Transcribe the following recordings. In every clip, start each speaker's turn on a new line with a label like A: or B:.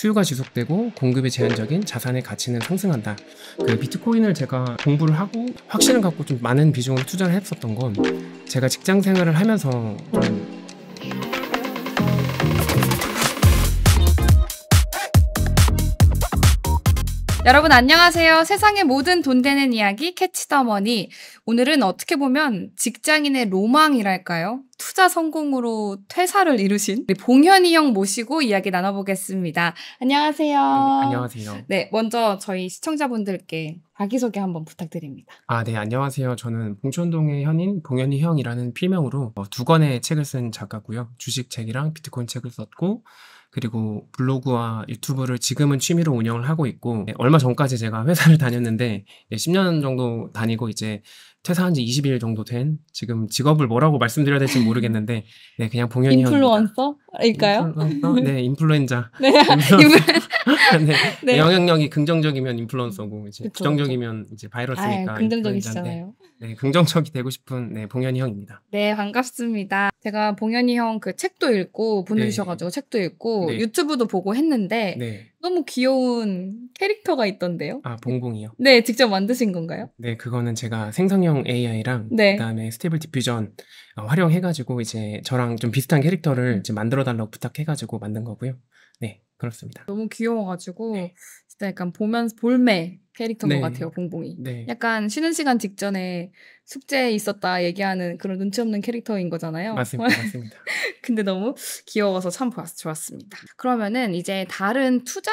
A: 수요가 지속되고 공급의 제한적인 자산의 가치는 상승한다. 그 비트코인을 제가 공부를 하고 확신을 갖고 좀 많은 비중을 투자를 했었던 건 제가 직장 생활을 하면서
B: 좀 여러분 안녕하세요. 세상의 모든 돈 되는 이야기 캐치더머니. 오늘은 어떻게 보면 직장인의 로망이랄까요? 투자 성공으로 퇴사를 이루신 봉현이 형 모시고 이야기 나눠보겠습니다. 안녕하세요. 네, 안녕하세요. 네, 먼저 저희 시청자분들께 자기소개 한번 부탁드립니다.
A: 아, 네, 안녕하세요. 저는 봉천동의 현인 봉현이 형이라는 필명으로 어, 두 권의 책을 쓴 작가고요. 주식 책이랑 비트코인 책을 썼고 그리고 블로그와 유튜브를 지금은 취미로 운영을 하고 있고 얼마 전까지 제가 회사를 다녔는데 10년 정도 다니고 이제 퇴사한 지 20일 정도 된 지금 직업을 뭐라고 말씀드려야 될지 모르겠는데 네 그냥 봉현이
B: 인플루언서일까요? 인플루언서? 네 인플루엔자. 네. 인플루엔자. 네. 네.
A: 영향력이 긍정적이면 인플루언서고 이제 그쵸, 부정적이면 그쵸. 이제 바이러스니까. 긍정적이잖아요네 긍정적이 되고 싶은 네 봉현이 형입니다.
B: 네 반갑습니다. 제가 봉현이 형 그 책도 읽고 네. 보내주셔가지고 네. 책도 읽고 네. 유튜브도 보고 했는데 네. 너무 귀여운 캐릭터가 있던데요.
A: 아, 봉봉이요?
B: 네, 직접 만드신 건가요?
A: 네, 그거는 제가 생성형 AI랑 네. 그다음에 스테이블 디퓨전 어, 활용해가지고 이제 저랑 좀 비슷한 캐릭터를 음. 이제 만들어달라고 부탁해가지고 만든 거고요. 네, 그렇습니다.
B: 너무 귀여워가지고 네. 진짜 약간 보면 볼매 캐릭터인 네. 것 같아요, 봉봉이. 네. 약간 쉬는 시간 직전에 숙제 있었다 얘기하는 그런 눈치 없는 캐릭터인 거잖아요. 맞습니다, 맞습니다. 근데 너무 귀여워서 참 좋았습니다. 그러면은 이제 다른 투자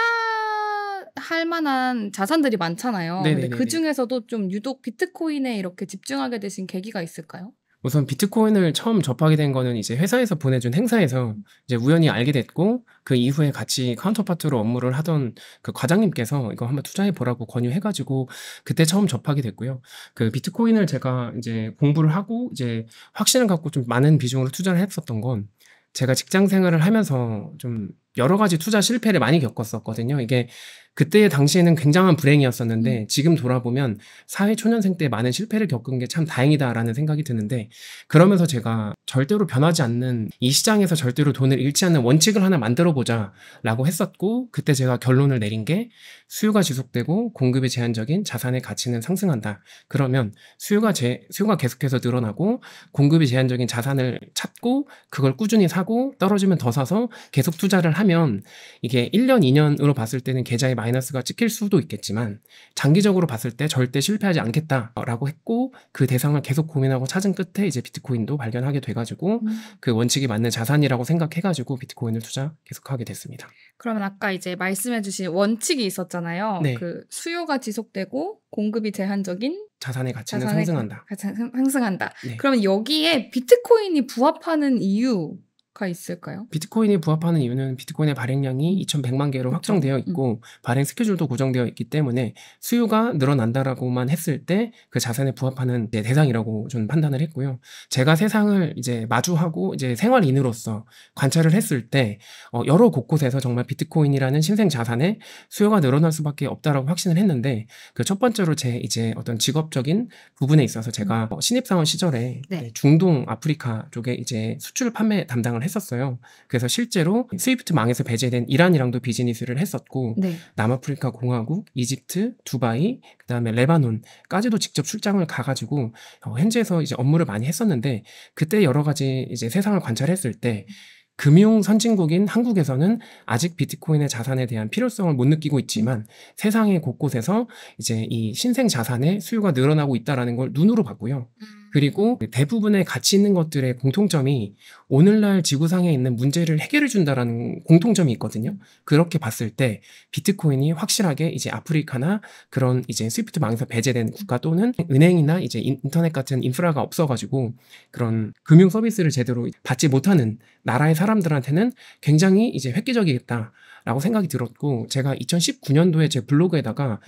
B: 할 만한 자산들이 많잖아요. 네네네네. 근데 그 중에서도 좀 유독 비트코인에 이렇게 집중하게 되신 계기가 있을까요?
A: 우선 비트코인을 처음 접하게 된 거는 이제 회사에서 보내준 행사에서 이제 우연히 알게 됐고 그 이후에 같이 카운터파트로 업무를 하던 그 과장님께서 이거 한번 투자해 보라고 권유해가지고 그때 처음 접하게 됐고요. 그 비트코인을 제가 이제 공부를 하고 이제 확신을 갖고 좀 많은 비중으로 투자를 했었던 건 제가 직장 생활을 하면서 좀 여러 가지 투자 실패를 많이 겪었었거든요. 이게 그때 당시에는 굉장한 불행이었었는데 음. 지금 돌아보면 사회 초년생 때 많은 실패를 겪은 게 참 다행이다라는 생각이 드는데 그러면서 제가 절대로 변하지 않는 이 시장에서 절대로 돈을 잃지 않는 원칙을 하나 만들어 보자라고 했었고 그때 제가 결론을 내린 게 수요가 지속되고 공급이 제한적인 자산의 가치는 상승한다. 그러면 수요가 제, 수요가 계속해서 늘어나고 공급이 제한적인 자산을 찾고 그걸 꾸준히 사고 떨어지면 더 사서 계속 투자를 하면 이게 1년 2년으로 봤을 때는 계좌에 마이너스가 찍힐 수도 있겠지만 장기적으로 봤을 때 절대 실패하지 않겠다라고 했고 그 대상을 계속 고민하고 찾은 끝에 이제 비트코인도 발견하게 돼가지고 음. 그 원칙이 맞는 자산이라고 생각해가지고 비트코인을 투자 계속하게 됐습니다.
B: 그러면 아까 이제 말씀해주신 원칙이 있었잖아요. 네. 그 수요가 지속되고 공급이 제한적인
A: 자산의 가치는 자산의 상승한다.
B: 가치 상승한다. 네. 그러면 여기에 비트코인이 부합하는 이유 가 있을까요?
A: 비트코인이 부합하는 이유는 비트코인의 발행량이 2,100만 음. 개로 확정되어 음. 있고 음. 발행 스케줄도 고정되어 있기 때문에 수요가 늘어난다라고만 했을 때 그 자산에 부합하는 대상이라고 저는 판단을 했고요. 제가 세상을 이제 마주하고 이제 생활인으로서 관찰을 했을 때 어, 여러 곳곳에서 정말 비트코인이라는 신생 자산에 수요가 늘어날 수밖에 없다라고 확신을 했는데 그 첫 번째로 제 이제 어떤 직업적인 부분에 있어서 제가 음. 어, 신입사원 시절에 네. 중동 아프리카 쪽에 이제 수출 판매 담당을 했었어요. 그래서 실제로 스위프트망에서 배제된 이란이랑도 비즈니스를 했었고 네. 남아프리카 공화국, 이집트, 두바이, 그다음에 레바논까지도 직접 출장을 가가지고 어, 현지에서 이제 업무를 많이 했었는데 그때 여러 가지 이제 세상을 관찰했을 때. 금융 선진국인 한국에서는 아직 비트코인의 자산에 대한 필요성을 못 느끼고 있지만 세상의 곳곳에서 이제 이 신생 자산의 수요가 늘어나고 있다라는 걸 눈으로 봤고요. 음. 그리고 대부분의 가치 있는 것들의 공통점이 오늘날 지구상에 있는 문제를 해결해 준다라는 공통점이 있거든요. 그렇게 봤을 때 비트코인이 확실하게 이제 아프리카나 그런 이제 스위프트 망사 배제된 국가 또는 은행이나 이제 인터넷 같은 인프라가 없어가지고 그런 금융 서비스를 제대로 받지 못하는 나라의 사람들한테는 굉장히 이제 획기적이겠다라고 생각이 들었고 제가 2019년도에 제 블로그에다가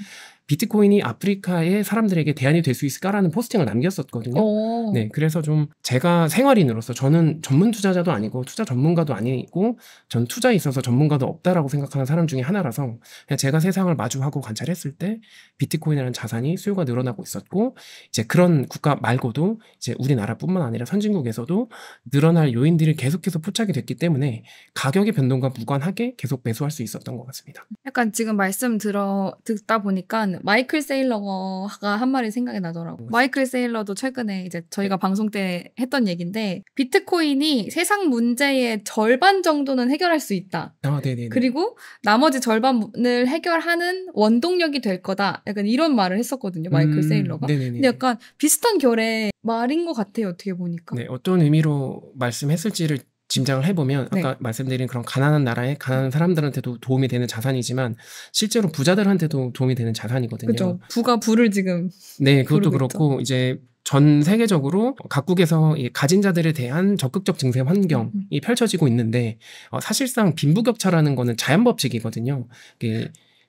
A: 비트코인이 아프리카의 사람들에게 대안이 될 수 있을까라는 포스팅을 남겼었거든요. 오. 어. 네, 그래서 좀 제가 생활인으로서 저는 전문 투자자도 아니고 투자 전문가도 아니고 전 투자에 있어서 전문가도 없다라고 생각하는 사람 중에 하나라서 그냥 제가 세상을 마주하고 관찰했을 때 비트코인이라는 자산이 수요가 늘어나고 있었고 이제 그런 국가 말고도 이제 우리나라뿐만 아니라 선진국에서도 늘어날 요인들이 계속해서 포착이 됐기 때문에 가격의 변동과 무관하게 계속 매수할 수 있었던 것
B: 같습니다. 약간 지금 말씀 들어 듣다 보니까 마이클 세일러가 한 말이 생각이 나더라고. 요 음. 마이클 세일러도 최근에 이제 저희가 네. 방송 때 했던 얘기인데 비트코인이 세상 문제의 절반 정도는 해결할 수 있다.
A: 아, 네네. 그리고
B: 나머지 절반을 해결하는 원동력이 될 거다. 약간 이런 말을 했었거든요. 마이클 음, 세일러가. 네네네. 근데 약간 비슷한 결의 말인 것 같아요. 어떻게 보니까.
A: 네, 어떤 의미로 말씀했을지를 짐작을 해보면 네. 아까 네. 말씀드린 그런 가난한 나라에 가난한 사람들한테도 도움이 되는 자산이지만 실제로 부자들한테도 도움이 되는 자산이거든요. 그렇죠.
B: 부가 부를 지금
A: 네 그것도 그렇고 있죠. 이제 전 세계적으로 각국에서 가진 자들에 대한 적극적 증세 환경이 음. 펼쳐지고 있는데 어, 사실상 빈부격차라는 거는 자연 법칙이거든요.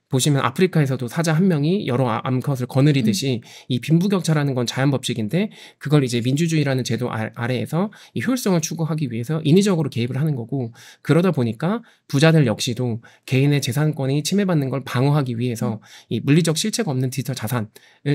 A: 보시면 아프리카에서도 사자 한 명이 여러 아, 암컷을 거느리듯이 음. 이 빈부격차라는 건 자연법칙인데 그걸 이제 민주주의라는 제도 아, 아래에서 이 효율성을 추구하기 위해서 인위적으로 개입을 하는 거고 그러다 보니까 부자들 역시도 개인의 재산권이 침해받는 걸 방어하기 위해서 음. 이 물리적 실체가 없는 디지털 자산을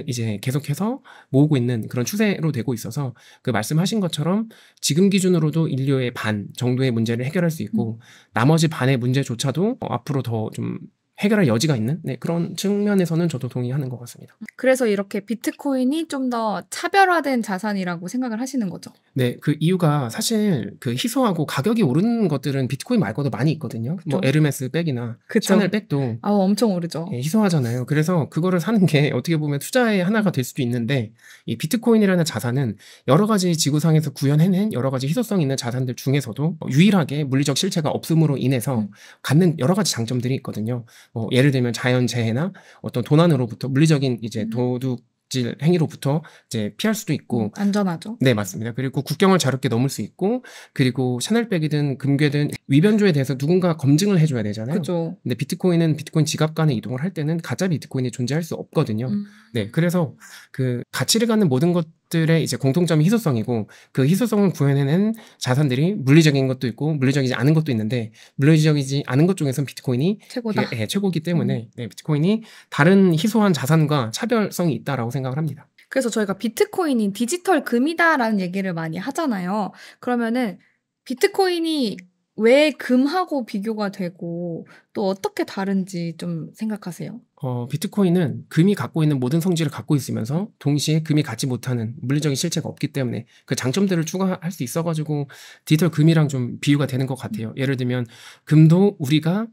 A: 이제 계속해서 모으고 있는 그런 추세로 되고 있어서 그 말씀하신 것처럼 지금 기준으로도 인류의 반 정도의 문제를 해결할 수 있고 음. 나머지 반의 문제조차도 앞으로 더좀 해결할 여지가 있는 네, 그런 측면에서는 저도 동의하는 것 같습니다.
B: 그래서 이렇게 비트코인이 좀 더 차별화된 자산이라고 생각을 하시는 거죠?
A: 네, 그 이유가 사실 그 희소하고 가격이 오른 것들은 비트코인 말고도 많이 있거든요. 뭐 그쵸? 뭐 에르메스 백이나 그쵸? 샤넬 백도
B: 아 엄청 오르죠. 네,
A: 희소하잖아요. 그래서 그거를 사는 게 어떻게 보면 투자의 하나가 될 수도 있는데 이 비트코인이라는 자산은 여러 가지 지구상에서 구현해낸 여러 가지 희소성 있는 자산들 중에서도 뭐 유일하게 물리적 실체가 없음으로 인해서 음. 갖는 여러 가지 장점들이 있거든요. 뭐 예를 들면 자연재해나 어떤 도난으로부터 물리적인 이제 음. 도둑 질 행위로부터 이제 피할 수도 있고 음,
B: 안전하죠.
A: 네 맞습니다. 그리고 국경을 자유롭게 넘을 수 있고 그리고 샤넬백이든 금괴든 위변조에 대해서 누군가 검증을 해줘야 되잖아요. 그죠. 근데 비트코인은 비트코인 지갑 간에 이동을 할 때는 가짜 비트코인이 존재할 수 없거든요. 음. 네 그래서 그 가치를 갖는 모든 것 것들의 이제 공통점이 희소성이고 그 희소성을 구현해낸 자산들이 물리적인 것도 있고 물리적이지 않은 것도 있는데 물리적이지 않은 것 중에선 비트코인이 최고다. 예, 최고기 때문에 음. 네, 비트코인이 다른 희소한 자산과 차별성이 있다라고 생각을 합니다.
B: 그래서 저희가 비트코인이 디지털 금이다라는 얘기를 많이 하잖아요. 그러면은 비트코인이 왜 금하고 비교가 되고 또 어떻게 다른지 좀 생각하세요?
A: 어, 비트코인은 금이 갖고 있는 모든 성질을 갖고 있으면서 동시에 금이 갖지 못하는 물리적인 실체가 없기 때문에 그 장점들을 추가할 수 있어가지고 디지털 금이랑 좀 비유가 되는 것 같아요. 예를 들면 금도 우리가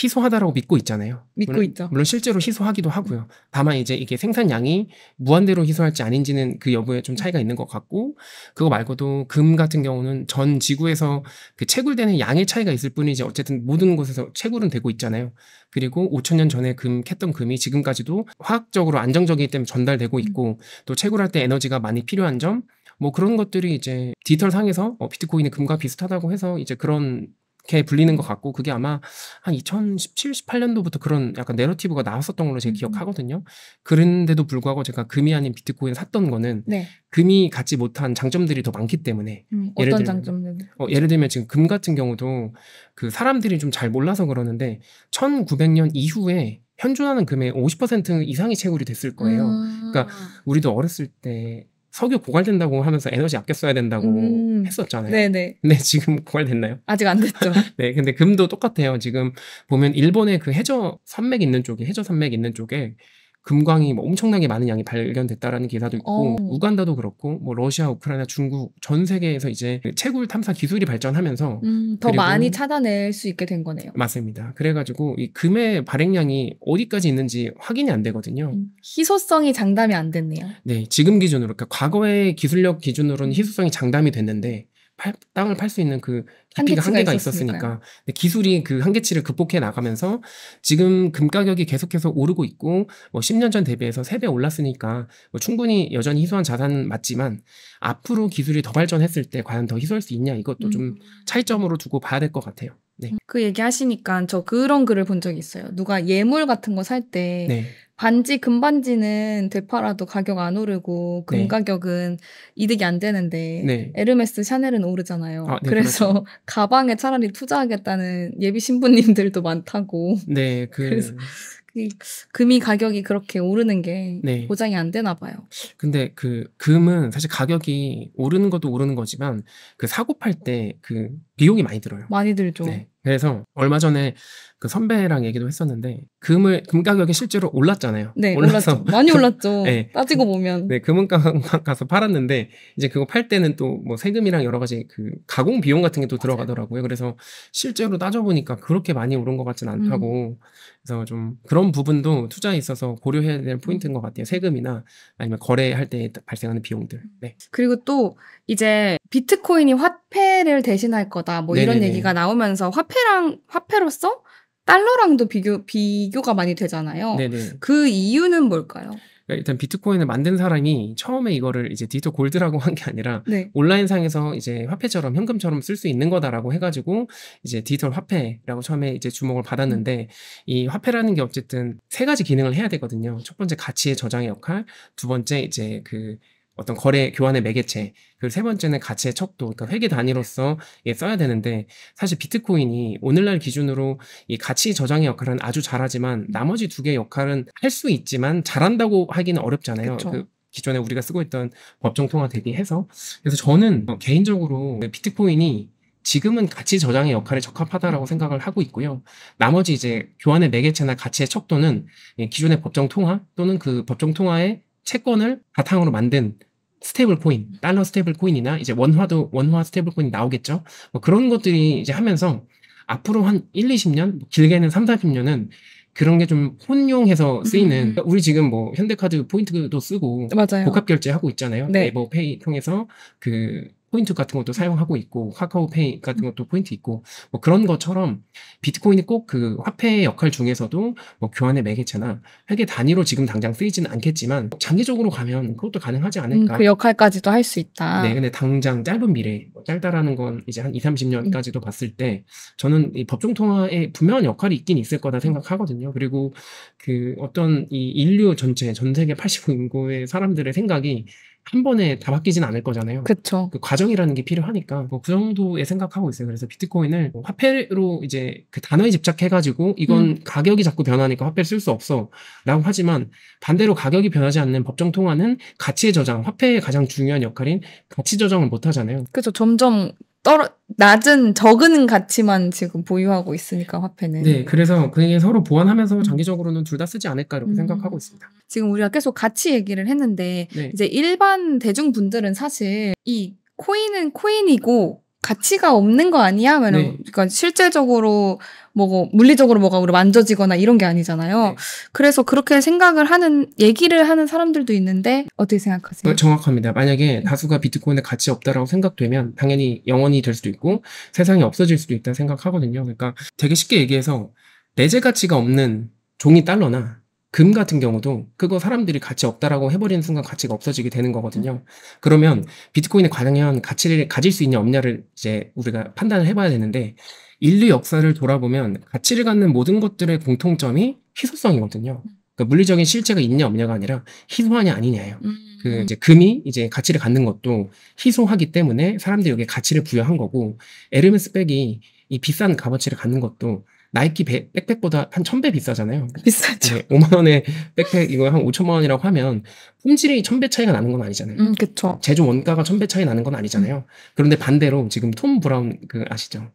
A: 희소하다라고 믿고 있잖아요.
B: 믿고 물론, 있죠. 물론
A: 실제로 희소하기도 하고요. 다만 이제 이게 생산량이 무한대로 희소할지 아닌지는 그 여부에 좀 차이가 있는 것 같고 그거 말고도 금 같은 경우는 전 지구에서 그 채굴되는 양의 차이가 있을 뿐이지 어쨌든 모든 곳에서 채굴은 되고 있잖아요. 그리고 5천 년 전에 금 캤던 금이 지금까지도 화학적으로 안정적이기 때문에 전달되고 음. 있고 또 채굴할 때 에너지가 많이 필요한 점 뭐 그런 것들이 이제 디지털 상에서 어, 비트코인의 금과 비슷하다고 해서 이제 그런 그렇게 불리는 것 같고 그게 아마 한 2017, 18년도부터 그런 약간 내러티브가 나왔었던 걸로 제가 음. 기억하거든요. 그런데도 불구하고 제가 금이 아닌 비트코인 샀던 거는 네. 금이 갖지 못한 장점들이 더 많기 때문에 음, 예를 어떤
B: 장점들?
A: 어, 예를 들면 지금 금 같은 경우도 그 사람들이 좀 잘 몰라서 그러는데 1900년 이후에 현존하는 금의 50% 이상이 채굴이 됐을 거예요. 음. 그러니까 우리도 어렸을 때 석유 고갈된다고 하면서 에너지 아껴 써야 된다고 음. 했었잖아요. 네네. 근데 지금 고갈됐나요?
B: 아직 안 됐죠.
A: 네, 근데 금도 똑같아요. 지금 보면 일본의 그 해저 산맥 있는 쪽에 해저 산맥 있는 쪽에 금광이 뭐 엄청나게 많은 양이 발견됐다라는 기사도 있고 오. 어. 우간다도 그렇고 뭐 러시아, 우크라이나, 중국 전 세계에서 이제 채굴 탐사 기술이 발전하면서
B: 음, 더 많이 찾아낼 수 있게 된 거네요.
A: 맞습니다. 그래가지고 이 금의 발행량이 어디까지 있는지 확인이 안 되거든요. 음,
B: 희소성이 장담이 안 됐네요.
A: 네, 지금 기준으로 그러니까 과거의 기술력 기준으로는 희소성이 장담이 됐는데
B: 팔, 땅을 팔
A: 수 있는 그 깊이가 한계가 있었으니까 있었으니까 기술이 그 한계치를 극복해 나가면서 지금 금 가격이 계속해서 오르고 있고 뭐 10년 전 대비해서 3배 올랐으니까 뭐 충분히 여전히 희소한 자산 맞지만 앞으로 기술이 더 발전했을 때 과연 더 희소할 수 있냐 이것도 음. 좀 차이점으로 두고 봐야 될 것 같아요. 네.
B: 음. 그 얘기 하시니까 저 그런 글을 본 적이 있어요. 누가 예물 같은 거 살때 네. 반지 금반지는 되팔아도 가격 안 오르고 금 네. 가격은 이득이 안 되는데 네. 에르메스 샤넬은 오르잖아요. 아, 네, 그래서 그렇죠. 가방에 차라리 투자하겠다는 예비 신부님들도 많다고.
A: 네, 그... 래서
B: 금이 가격이 그렇게 오르는 게 네. 보장이 안 되나 봐요.
A: 근데 그 금은 사실 가격이 오르는 것도 오르는 거지만 그 사고 팔 때그 비용이 많이 들어요.
B: 많이 들죠. 네.
A: 그래서 얼마 전에 그 선배랑 얘기도 했었는데 금을 금 가격이 실제로 올랐잖아요. 네, 올랐죠. 많이 올랐죠. 네. 따지고 보면. 네, 금은가방 가서 팔았는데 이제 그거 팔 때는 또 뭐 세금이랑 여러 가지 그 가공 비용 같은 게 또 들어가더라고요. 그래서 실제로 따져 보니까 그렇게 많이 오른 것 같지는 않다고. 음. 그래서 좀 그런 부분도 투자에 있어서 고려해야 될 음. 포인트인 것 같아요. 세금이나 아니면 거래할 때 발생하는 비용들. 네.
B: 그리고 또 이제 비트코인이 화 화폐를 대신할 거다 뭐 네네네. 이런 얘기가 나오면서 화폐랑 화폐로서 달러랑도 비교 비교가 많이 되잖아요. 네네. 그 이유는 뭘까요?
A: 그러니까 일단 비트코인을 만든 사람이 처음에 이거를 이제 디지털 골드라고 한 게 아니라 네. 온라인상에서 이제 화폐처럼 현금처럼 쓸 수 있는 거다라고 해가지고 이제 디지털 화폐라고 처음에 이제 주목을 받았는데 이 화폐라는 게 어쨌든 세 가지 기능을 해야 되거든요. 첫 번째 가치의 저장 역할, 두 번째 이제 그 어떤 거래 교환의 매개체 그리고 세 번째는 가치의 척도 그러니까 회계 단위로서 예, 써야 되는데 사실 비트코인이 오늘날 기준으로 이 가치 저장의 역할은 아주 잘하지만 나머지 두 개의 역할은 할 수 있지만 잘한다고 하기는 어렵잖아요. 그 기존에 우리가 쓰고 있던 법정 통화 대비해서 그래서 저는 개인적으로 비트코인이 지금은 가치 저장의 역할에 적합하다라고 생각을 하고 있고요. 나머지 이제 교환의 매개체나 가치의 척도는 기존의 법정 통화 또는 그 법정 통화의 채권을 바탕으로 만든 스테이블 코인, 달러 스테이블 코인이나 이제 원화도 원화 스테이블 코인 나오겠죠. 뭐 그런 것들이 이제 하면서 앞으로 한 1, 20년, 뭐 길게는 3, 40년은 그런 게 좀 혼용해서 음, 쓰이는 음, 음. 우리 지금 뭐 현대카드 포인트도 쓰고 맞아요. 복합 결제 하고 있잖아요. 네. 네이버 페이 통해서 그 포인트 같은 것도 사용하고 있고 카카오페이 같은 것도 포인트 있고 뭐 그런 것처럼 비트코인이 꼭 그 화폐의 역할 중에서도 뭐 교환의 매개체나 회계 단위로 지금 당장 쓰이지는 않겠지만 장기적으로 가면 그것도 가능하지 음, 않을까. 음, 그
B: 역할까지도 할 수 있다. 네,
A: 근데 당장 짧은 미래 뭐 짧다라는 건 이제 한 2, 30년까지도 음. 봤을 때 저는 이 법정 통화에 분명한 역할이 있긴 있을 거다 생각하거든요. 그리고 그 어떤 이 인류 전체 전 세계 85인구의 사람들의 생각이 한 번에 다 바뀌진 않을 거잖아요. 그쵸. 그 과정이라는 게 필요하니까 뭐그 정도의 생각하고 있어요. 그래서 비트코인을 뭐 화폐로 이제 그 단어에 집착해가지고 이건 음. 가격이 자꾸 변하니까 화폐를 쓸 수 없어라고 하지만 반대로 가격이 변하지 않는 법정 통화는 가치의 저장, 화폐의 가장 중요한 역할인 가치 저장을 못 하잖아요.
B: 그렇죠. 점점 떨어 낮은 적은 가치만 지금 보유하고 있으니까 화폐는 네
A: 그래서 그게 서로 보완하면서 음. 장기적으로는 둘 다 쓰지 않을까 이렇게 음. 생각하고 있습니다.
B: 지금 우리가 계속 가치 얘기를 했는데 네. 이제 일반 대중분들은 사실 이 코인은 코인이고 가치가 없는 거 아니야? 네. 그러니까 실제적으로 뭐 물리적으로 뭐가 우리 만져지거나 이런 게 아니잖아요. 네. 그래서 그렇게 생각을 하는 얘기를 하는 사람들도 있는데 어떻게 생각하세요? 어,
A: 정확합니다. 만약에 다수가 비트코인에 가치 없다라고 생각되면 당연히 영원히 될 수도 있고 세상이 없어질 수도 있다 생각하거든요. 그러니까 되게 쉽게 얘기해서 내재 가치가 없는 종이 달러나 금 같은 경우도 그거 사람들이 가치 없다라고 해버리는 순간 가치가 없어지게 되는 거거든요. 그러면 비트코인의 과연 가치를 가질 수 있냐 없냐를 이제 우리가 판단을 해봐야 되는데 인류 역사를 돌아보면 가치를 갖는 모든 것들의 공통점이 희소성이거든요. 그러니까 물리적인 실체가 있냐 없냐가 아니라 희소하냐 아니냐예요. 음. 그 이제 금이 이제 가치를 갖는 것도 희소하기 때문에 사람들이 여기에 가치를 부여한 거고 에르메스 백이 이 비싼 값어치를 갖는 것도 나이키 배, 백팩보다 한 천 배 비싸잖아요. 비싸죠. 네, 5만 원에 백팩 이거 한 5천만 원이라고 하면 품질이 천 배 차이가 나는 건 아니잖아요. 음, 그렇죠. 제조 원가가 천 배 차이 나는 건 아니잖아요. 음. 그런데 반대로 지금 톰 브라운 그 아시죠?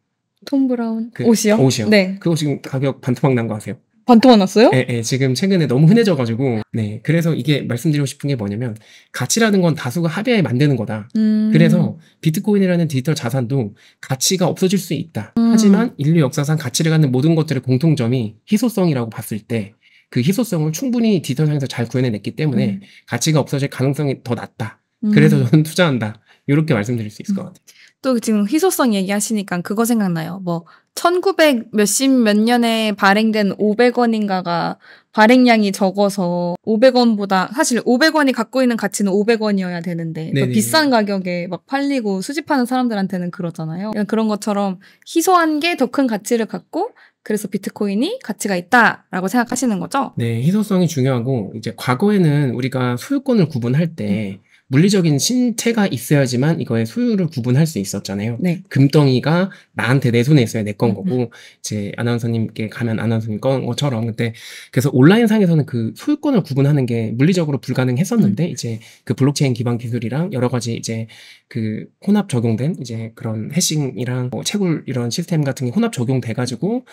B: 톰 브라운 그 옷이요? 옷이요. 네.
A: 그거 지금 가격 반토막 난 거 아세요?
B: 반토막 났어요?
A: 예, 예, 지금 최근에 너무 흔해져가지고, 네. 그래서 이게 말씀드리고 싶은 게 뭐냐면, 가치라는 건 다수가 합의하에 만드는 거다. 음. 그래서 비트코인이라는 디지털 자산도 가치가 없어질 수 있다. 음. 하지만 인류 역사상 가치를 갖는 모든 것들의 공통점이 희소성이라고 봤을 때, 그 희소성을 충분히 디지털상에서 잘 구현해냈기 때문에 음. 가치가 없어질 가능성이 더 낮다.
B: 음. 그래서 저는
A: 투자한다. 이렇게 말씀드릴 수 있을 음. 것 같아요.
B: 또 지금 희소성 얘기하시니까 그거 생각나요. 뭐 1900 몇십 몇 년에 발행된 500원인가가 발행량이 적어서 500원보다 사실 500원이 갖고 있는 가치는 500원이어야 되는데 더 비싼 가격에 막 팔리고 수집하는 사람들한테는 그러잖아요. 그런 것처럼 희소한 게 더 큰 가치를 갖고 그래서 비트코인이 가치가 있다라고 생각하시는 거죠?
A: 네, 희소성이 중요하고 이제 과거에는 우리가 소유권을 구분할 때 음. 물리적인 신체가 있어야지만 이거의 소유를 구분할 수 있었잖아요. 네. 금덩이가 나한테 내 손에 있어야 내건 음, 음. 거고 이제 아나운서님께 가면 아나운서님 건 것처럼 그때 그래서 온라인 상에서는 그 소유권을 구분하는 게 물리적으로 불가능했었는데 음. 이제 그 블록체인 기반 기술이랑 여러 가지 이제 그 혼합 적용된 이제 그런 해싱이랑 뭐 채굴 이런 시스템 같은 게 혼합 적용돼 가지고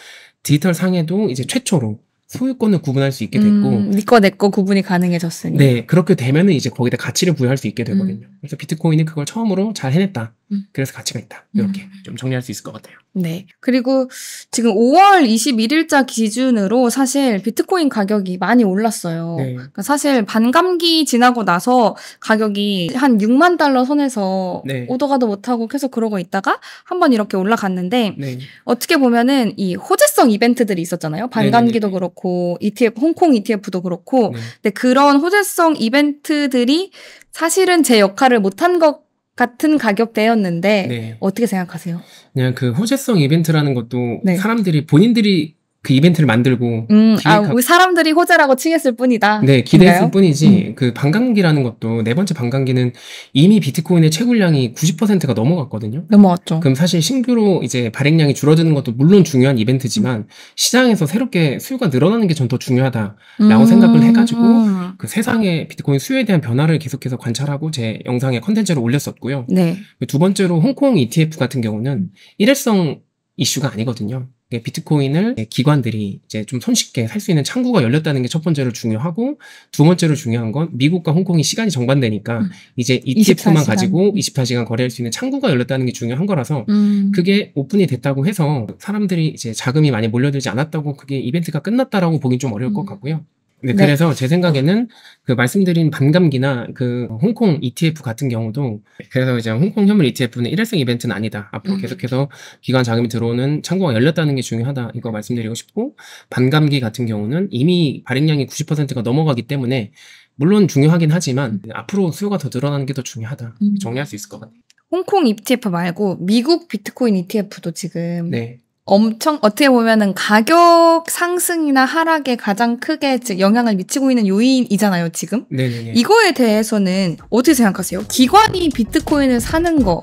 A: 디지털 상에도 이제 최초로 소유권을 구분할 수 있게 됐고 음,
B: 니꺼 내거 구분이 가능해졌으니 네
A: 그렇게 되면은 이제 거기다 가치를 부여할 수 있게 되거든요. 음. 그래서 비트코인이 그걸 처음으로 잘 해냈다. 음. 그래서 가치가 있다. 음. 이렇게 좀 정리할 수 있을 것 같아요.
B: 네. 그리고 지금 5월 21일자 기준으로 사실 비트코인 가격이 많이 올랐어요. 네. 그까 그러니까 사실 반감기 지나고 나서 가격이 한 6만 달러 선에서 네. 오도 가도 못하고 계속 그러고 있다가 한번 이렇게 올라갔는데 네. 어떻게 보면은 이 호재성 이벤트들이 있었잖아요. 반감기도 네, 네, 네. 그렇고 ETF 홍콩 ETF도 그렇고 근데 그런 호재성 이벤트들이 사실은 제 역할을 못한 것 같은 가격대였는데 네. 어떻게 생각하세요?
A: 그냥 그 호재성 이벤트라는 것도 네. 사람들이 본인들이 그 이벤트를 만들고 음, 아, 기획하...
B: 사람들이 호재라고 칭했을 뿐이다. 네, 기대했을 그래요? 뿐이지.
A: 음. 그 반감기라는 것도 네 번째 반감기는 이미 비트코인의 채굴량이 90%가 넘어갔거든요. 넘어갔죠. 그럼 사실 신규로 이제 발행량이 줄어드는 것도 물론 중요한 이벤트지만 음. 시장에서 새롭게 수요가 늘어나는 게 전 더 중요하다라고 음. 생각을 해가지고 그 음. 세상의 비트코인 수요에 대한 변화를 계속해서 관찰하고 제 영상에 컨텐츠를 올렸었고요. 네. 두 번째로 홍콩 ETF 같은 경우는 일회성 이슈가 아니거든요. 예, 비트코인을 예, 기관들이 이제 좀 손쉽게 살 수 있는 창구가 열렸다는 게 첫 번째로 중요하고 두 번째로 중요한 건 미국과 홍콩이 시간이 정반되니까 음. 이제 ETF만 24시간. 가지고 24시간 거래할 수 있는 창구가 열렸다는 게 중요한 거라서 음. 그게 오픈이 됐다고 해서 사람들이 이제 자금이 많이 몰려들지 않았다고 그게 이벤트가 끝났다라고 보긴 좀 어려울 것 음. 같고요. 네, 네, 그래서 네. 제 생각에는 그 말씀드린 반감기나 그 홍콩 ETF 같은 경우도 그래서 이제 홍콩 현물 ETF는 일회성 이벤트는 아니다. 앞으로 음. 계속해서 기관 자금이 들어오는 창구가 열렸다는 게 중요하다. 이거 말씀드리고 싶고 반감기 같은 경우는 이미 발행량이 90%가 넘어가기 때문에 물론 중요하긴 하지만 음. 앞으로 수요가 더 늘어나는 게 더 중요하다. 음. 정리할 수 있을 것 같아요.
B: 홍콩 ETF 말고 미국 비트코인 ETF도 지금 네. 엄청 어떻게 보면은 가격 상승이나 하락에 가장 크게 영향을 미치고 있는 요인이잖아요, 지금. 네네네. 이거에 대해서는 어떻게 생각하세요? 기관이 비트코인을 사는 거